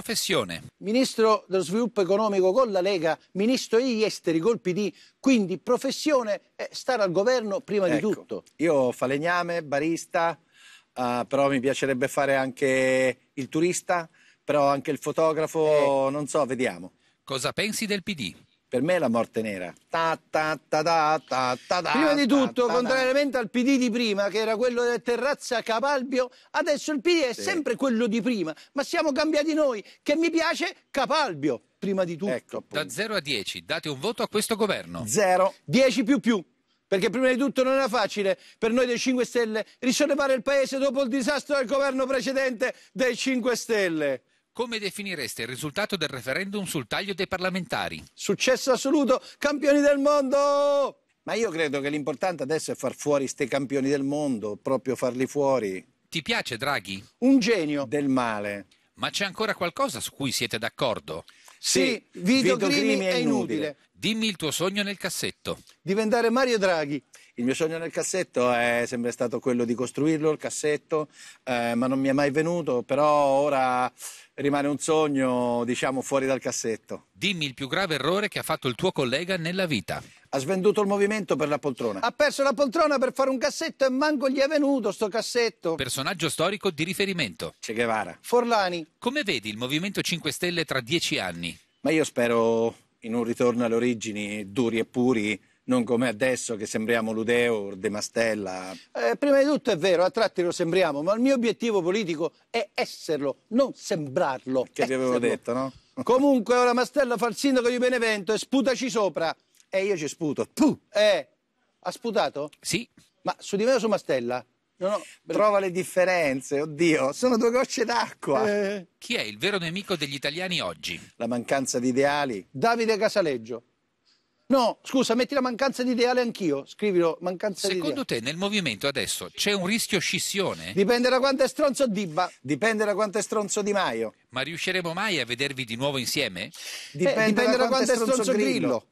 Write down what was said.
professione. Ministro dello sviluppo economico con la Lega, ministro degli esteri col PD, quindi professione è stare al governo prima ecco, di tutto. Io falegname, barista, uh, però mi piacerebbe fare anche il turista, però anche il fotografo, eh. non so, vediamo. Cosa pensi del PD? per me è la morte nera. Ta, ta, ta, prima di tutto, contrariamente al PD di prima, che era quello della terrazza Capalbio, adesso il PD è sì. sempre quello di prima, ma siamo cambiati noi, che mi piace Capalbio, prima di tutto. Ecco, da 0 a 10, date un voto a questo governo. 0. 10 più più. Perché prima di tutto non era facile per noi dei 5 Stelle risollevare il paese dopo il disastro del governo precedente dei 5 Stelle. Come definireste il risultato del referendum sul taglio dei parlamentari? Successo assoluto, campioni del mondo! Ma io credo che l'importante adesso è far fuori ste campioni del mondo, proprio farli fuori. Ti piace Draghi? Un genio del male. Ma c'è ancora qualcosa su cui siete d'accordo? Sì, sì Vito, Vito Grimi, Grimi è inutile. inutile. Dimmi il tuo sogno nel cassetto. Diventare Mario Draghi. Il mio sogno nel cassetto è sempre stato quello di costruirlo, il cassetto, eh, ma non mi è mai venuto, però ora rimane un sogno, diciamo, fuori dal cassetto. Dimmi il più grave errore che ha fatto il tuo collega nella vita. Ha svenduto il movimento per la poltrona. Ha perso la poltrona per fare un cassetto e manco gli è venuto sto cassetto. Personaggio storico di riferimento. Che Guevara. Forlani. Come vedi il Movimento 5 Stelle tra dieci anni? Ma io spero in un ritorno alle origini duri e puri, non come adesso che sembriamo Ludeo De Mastella. Eh, prima di tutto è vero, a tratti lo sembriamo, ma il mio obiettivo politico è esserlo, non sembrarlo. Che vi avevo detto, no? Comunque ora Mastella fa il sindaco di Benevento e sputaci sopra. E io ci sputo. Puh. Eh, ha sputato? Sì. Ma su di me o su Mastella? No, no, trova le differenze, oddio, sono due gocce d'acqua. Eh. Chi è il vero nemico degli italiani oggi? La mancanza di ideali. Davide Casaleggio. No, scusa, metti la mancanza di ideale anch'io, scrivilo, mancanza Secondo di ideale. Secondo te nel movimento adesso c'è un rischio scissione? Dipende da quanto è stronzo Dibba, dipende da quanto è stronzo Di Maio. Ma riusciremo mai a vedervi di nuovo insieme? Dipende, eh, dipende da, da, quanto è stronzo, stronzo Grillo. Grillo.